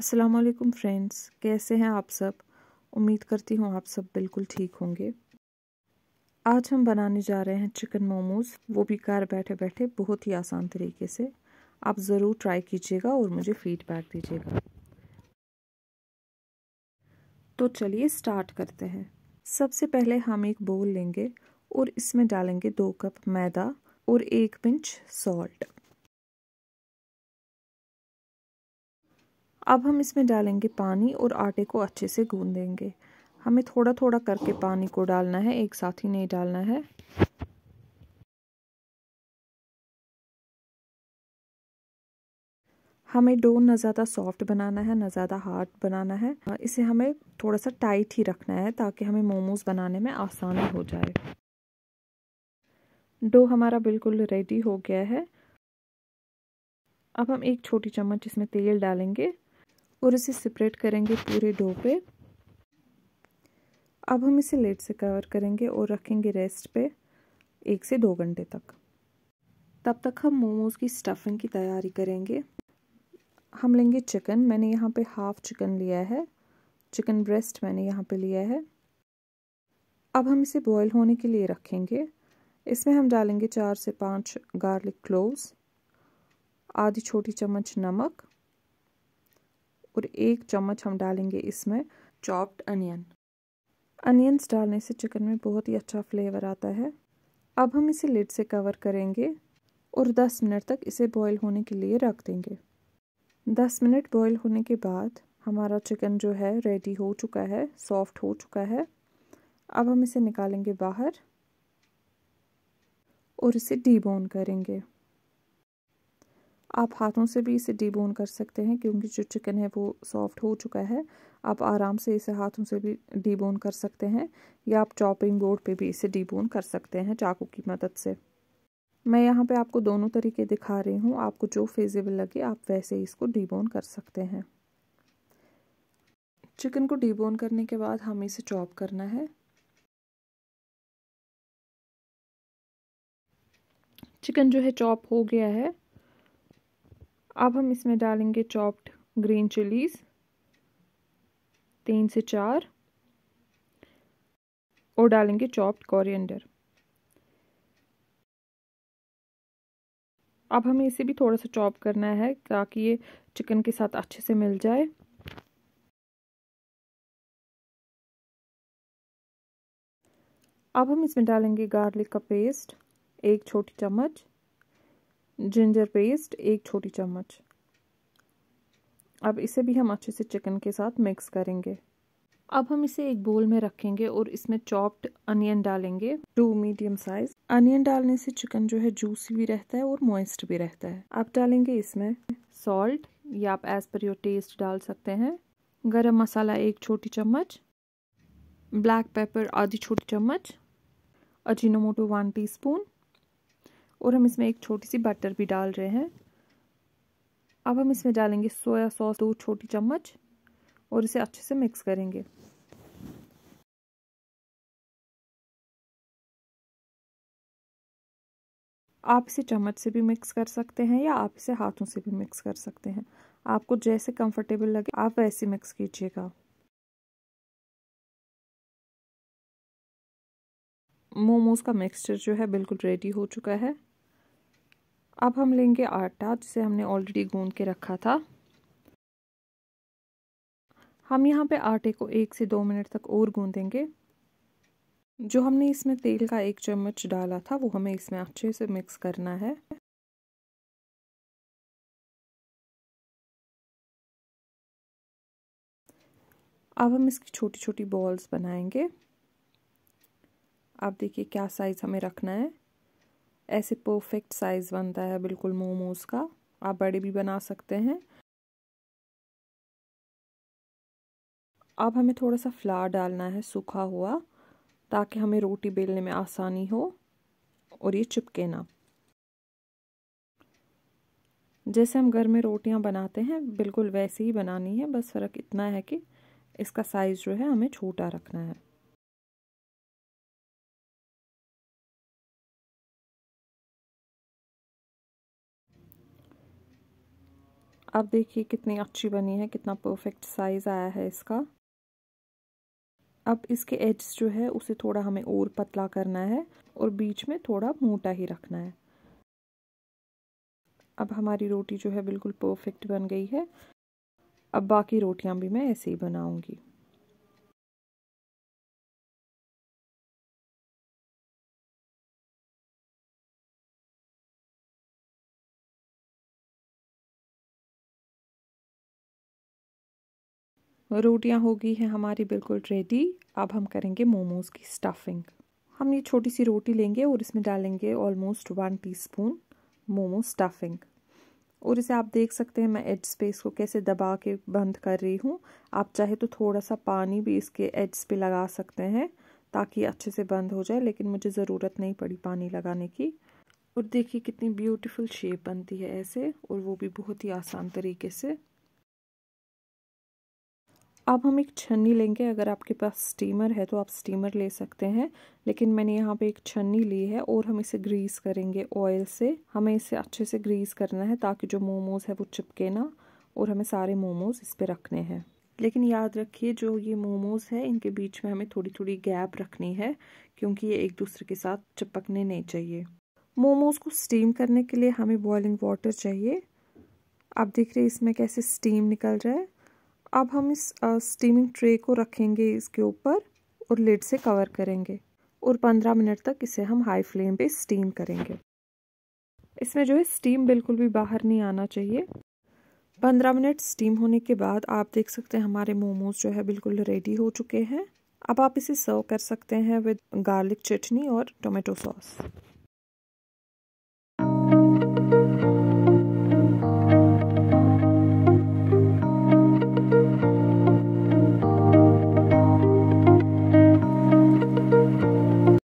वालेकुम फ्रेंड्स कैसे हैं आप सब उम्मीद करती हूँ आप सब बिल्कुल ठीक होंगे आज हम बनाने जा रहे हैं चिकन मोमोज वो भी घर बैठे बैठे बहुत ही आसान तरीके से आप ज़रूर ट्राई कीजिएगा और मुझे फीडबैक दीजिएगा तो चलिए स्टार्ट करते हैं सबसे पहले हम एक बोल लेंगे और इसमें डालेंगे दो कप मैदा और एक पिंच सॉल्ट अब हम इसमें डालेंगे पानी और आटे को अच्छे से गूंद देंगे हमें थोड़ा थोड़ा करके पानी को डालना है एक साथ ही नहीं डालना है हमें डो ना ज़्यादा सॉफ्ट बनाना है ना ज़्यादा हार्ड बनाना है इसे हमें थोड़ा सा टाइट ही रखना है ताकि हमें मोमोज बनाने में आसानी हो जाए डो हमारा बिल्कुल रेडी हो गया है अब हम एक छोटी चम्मच इसमें तेल डालेंगे और इसे सेपरेट करेंगे पूरे डो पे अब हम इसे लेट से कवर करेंगे और रखेंगे रेस्ट पे एक से दो घंटे तक तब तक हम मोमोज़ की स्टफिंग की तैयारी करेंगे हम लेंगे चिकन मैंने यहाँ पे हाफ़ चिकन लिया है चिकन ब्रेस्ट मैंने यहाँ पे लिया है अब हम इसे बॉईल होने के लिए रखेंगे इसमें हम डालेंगे चार से पांच गार्लिक क्लोव्स आधी छोटी चम्मच नमक और एक चम्मच हम डालेंगे इसमें चॉप्ड अनियन अनियंस डालने से चिकन में बहुत ही अच्छा फ्लेवर आता है अब हम इसे लिड से कवर करेंगे और 10 मिनट तक इसे बॉईल होने के लिए रख देंगे 10 मिनट बॉईल होने के बाद हमारा चिकन जो है रेडी हो चुका है सॉफ्ट हो चुका है अब हम इसे निकालेंगे बाहर और इसे डीबोन करेंगे आप हाथों से भी इसे डीबोन कर सकते हैं क्योंकि जो चिकन है वो सॉफ्ट हो चुका है आप आराम से इसे हाथों से भी डीबोन कर सकते हैं या आप चॉपिंग बोर्ड पे भी इसे डीबोन कर सकते हैं चाकू की मदद से मैं यहाँ पे आपको दोनों तरीके दिखा रही हूँ आपको जो फेजेबल लगे आप वैसे इसको डीबोन कर सकते हैं चिकन को डीबोन करने के बाद हमें इसे चॉप करना है चिकन जो है चॉप हो गया है अब हम इसमें डालेंगे चॉप्ड ग्रीन चिलीज तीन से चार और डालेंगे चॉप्ड कोरिएंडर अब हमें इसे भी थोड़ा सा चॉप करना है ताकि ये चिकन के साथ अच्छे से मिल जाए अब हम इसमें डालेंगे गार्लिक का पेस्ट एक छोटी चम्मच जिंजर पेस्ट एक छोटी चम्मच अब इसे भी हम अच्छे से चिकन के साथ मिक्स करेंगे अब हम इसे एक बोल में रखेंगे और इसमें चॉप्ड अनियन डालेंगे टू मीडियम साइज अनियन डालने से चिकन जो है जूसी भी रहता है और मॉइस्ट भी रहता है आप डालेंगे इसमें सॉल्ट या आप एज पर योर टेस्ट डाल सकते हैं गरम मसाला एक छोटी चम्मच ब्लैक पेपर आधी छोटी चम्मच अजीनोमोटो वन स्पून और हम इसमें एक छोटी सी बटर भी डाल रहे हैं अब हम इसमें डालेंगे सोया सॉस दो छोटी चम्मच और इसे अच्छे से मिक्स करेंगे आप इसे चम्मच से भी मिक्स कर सकते हैं या आप इसे हाथों से भी मिक्स कर सकते हैं आपको जैसे कंफर्टेबल लगे आप वैसे मिक्स कीजिएगा मोमोज का मिक्सचर जो है बिल्कुल रेडी हो चुका है अब हम लेंगे आटा जिसे हमने ऑलरेडी गूंद के रखा था हम यहाँ पे आटे को एक से दो मिनट तक और गूंदेंगे जो हमने इसमें तेल का एक चम्मच डाला था वो हमें इसमें अच्छे से मिक्स करना है अब हम इसकी छोटी छोटी बॉल्स बनाएंगे आप देखिए क्या साइज़ हमें रखना है ऐसे परफेक्ट साइज़ बनता है बिल्कुल मोमोज़ का आप बड़े भी बना सकते हैं अब हमें थोड़ा सा फ्लावर डालना है सूखा हुआ ताकि हमें रोटी बेलने में आसानी हो और ये चिपके ना जैसे हम घर में रोटियां बनाते हैं बिल्कुल वैसे ही बनानी है बस फ़र्क इतना है कि इसका साइज़ जो है हमें छोटा रखना है अब देखिए कितनी अच्छी बनी है कितना परफेक्ट साइज़ आया है इसका अब इसके एड्स जो है उसे थोड़ा हमें और पतला करना है और बीच में थोड़ा मोटा ही रखना है अब हमारी रोटी जो है बिल्कुल परफेक्ट बन गई है अब बाकी रोटियां भी मैं ऐसे ही बनाऊंगी रोटियां हो गई हैं हमारी बिल्कुल रेडी अब हम करेंगे मोमोज़ की स्टफिंग हम ये छोटी सी रोटी लेंगे और इसमें डालेंगे almost one teaspoon momo stuffing और इसे आप देख सकते हैं मैं एड स्पेस को कैसे दबा के बंद कर रही हूँ आप चाहे तो थोड़ा सा पानी भी इसके एड्स पे लगा सकते हैं ताकि अच्छे से बंद हो जाए लेकिन मुझे ज़रूरत नहीं पड़ी पानी लगाने की और देखिए कितनी ब्यूटीफुल शेप बनती है ऐसे और वो भी बहुत ही आसान तरीके से अब हम एक छन्नी लेंगे अगर आपके पास स्टीमर है तो आप स्टीमर ले सकते हैं लेकिन मैंने यहाँ पे एक छन्नी ली है और हम इसे ग्रीस करेंगे ऑयल से हमें इसे अच्छे से ग्रीस करना है ताकि जो मोमोज़ है वो चिपके ना और हमें सारे मोमोज़ इस पर रखने हैं लेकिन याद रखिए जो ये मोमोज़ है इनके बीच में हमें थोड़ी थोड़ी गैप रखनी है क्योंकि ये एक दूसरे के साथ चिपकने नहीं चाहिए मोमोज़ को स्टीम करने के लिए हमें बॉइलिंग वाटर चाहिए आप देख रहे हैं इसमें कैसे स्टीम निकल रहा है अब हम इस स्टीमिंग ट्रे को रखेंगे इसके ऊपर और लिड से कवर करेंगे और 15 मिनट तक इसे हम हाई फ्लेम पे स्टीम करेंगे इसमें जो है स्टीम बिल्कुल भी बाहर नहीं आना चाहिए 15 मिनट स्टीम होने के बाद आप देख सकते हैं हमारे मोमोज जो है बिल्कुल रेडी हो चुके हैं अब आप इसे सर्व कर सकते हैं विद गार्लिक चटनी और टोमेटो सॉस